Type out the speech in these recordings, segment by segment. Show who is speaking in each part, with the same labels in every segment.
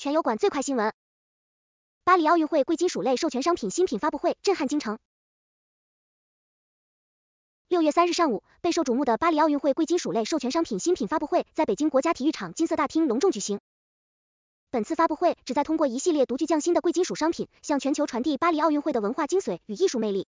Speaker 1: 全油管最快新闻：巴黎奥运会贵金属类授权商品新品发布会震撼京城。六月三日上午，备受瞩目的巴黎奥运会贵金属类授权商品新品发布会在北京国家体育场金色大厅隆重举行。本次发布会旨在通过一系列独具匠心的贵金属商品，向全球传递巴黎奥运会的文化精髓与艺术魅力。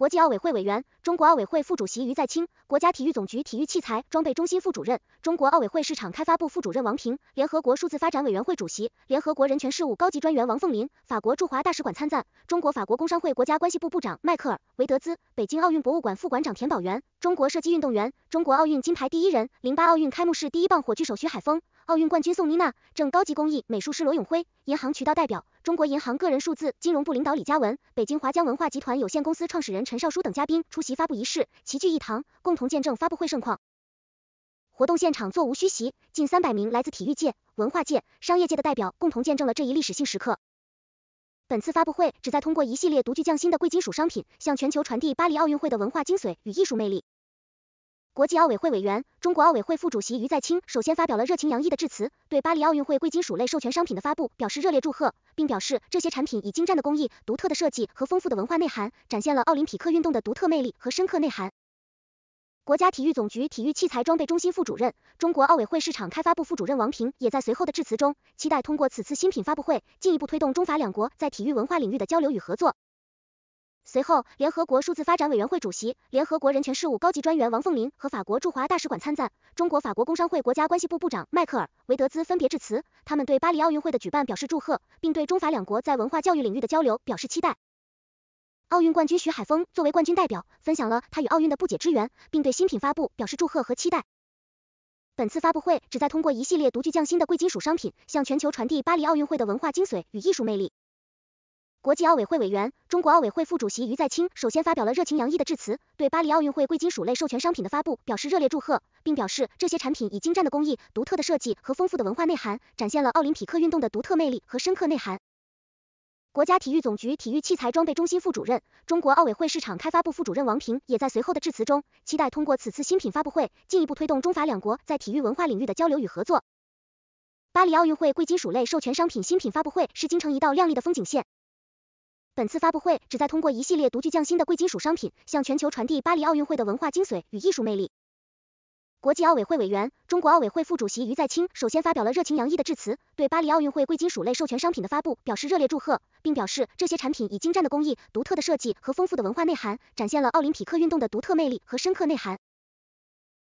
Speaker 1: 国际奥委会委员、中国奥委会副主席于在清，国家体育总局体育器材装备中心副主任、中国奥委会市场开发部副主任王平，联合国数字发展委员会主席、联合国人权事务高级专员王凤林，法国驻华大使馆参赞，中国法国工商会国家关系部部长迈克尔·维德兹，北京奥运博物馆副馆长田宝元。中国射击运动员、中国奥运金牌第一人、零八奥运开幕式第一棒火炬手徐海峰，奥运冠军宋妮娜，正高级工艺美术师罗永辉，银行渠道代表中国银行个人数字金融部领导李佳文，北京华江文化集团有限公司创始人陈少书等嘉宾出席发布仪式，齐聚一堂，共同见证发布会盛况。活动现场座无虚席，近三百名来自体育界、文化界、商业界的代表共同见证了这一历史性时刻。本次发布会旨在通过一系列独具匠心的贵金属商品，向全球传递巴黎奥运会的文化精髓与艺术魅力。国际奥委会委员、中国奥委会副主席于再清首先发表了热情洋溢的致辞，对巴黎奥运会贵金属类授权商品的发布表示热烈祝贺，并表示这些产品以精湛的工艺、独特的设计和丰富的文化内涵，展现了奥林匹克运动的独特魅力和深刻内涵。国家体育总局体育器材装备中心副主任、中国奥委会市场开发部副主任王平也在随后的致辞中，期待通过此次新品发布会，进一步推动中法两国在体育文化领域的交流与合作。随后，联合国数字发展委员会主席、联合国人权事务高级专员王凤林和法国驻华大使馆参赞、中国法国工商会国家关系部部长迈克尔·维德兹分别致辞，他们对巴黎奥运会的举办表示祝贺，并对中法两国在文化教育领域的交流表示期待。奥运冠军徐海峰作为冠军代表，分享了他与奥运的不解之缘，并对新品发布表示祝贺和期待。本次发布会旨在通过一系列独具匠心的贵金属商品，向全球传递巴黎奥运会的文化精髓与艺术魅力。国际奥委会委员、中国奥委会副主席于再清首先发表了热情洋溢的致辞，对巴黎奥运会贵金属类授权商品的发布表示热烈祝贺，并表示这些产品以精湛的工艺、独特的设计和丰富的文化内涵，展现了奥林匹克运动的独特魅力和深刻内涵。国家体育总局体育器材装备中心副主任、中国奥委会市场开发部副主任王平也在随后的致辞中，期待通过此次新品发布会，进一步推动中法两国在体育文化领域的交流与合作。巴黎奥运会贵金属类授权商品新品发布会是京城一道亮丽的风景线。本次发布会旨在通过一系列独具匠心的贵金属商品，向全球传递巴黎奥运会的文化精髓与艺术魅力。国际奥委会委员、中国奥委会副主席于再清首先发表了热情洋溢的致辞，对巴黎奥运会贵金属类授权商品的发布表示热烈祝贺，并表示这些产品以精湛的工艺、独特的设计和丰富的文化内涵，展现了奥林匹克运动的独特魅力和深刻内涵。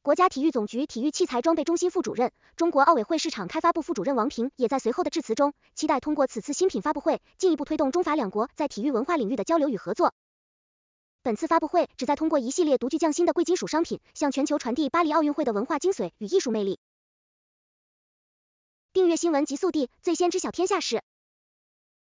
Speaker 1: 国家体育总局体育器材装备中心副主任、中国奥委会市场开发部副主任王平也在随后的致辞中，期待通过此次新品发布会，进一步推动中法两国在体育文化领域的交流与合作。本次发布会旨在通过一系列独具匠心的贵金属商品，向全球传递巴黎奥运会的文化精髓与艺术魅力。订阅新闻，极速地最先知晓天下事。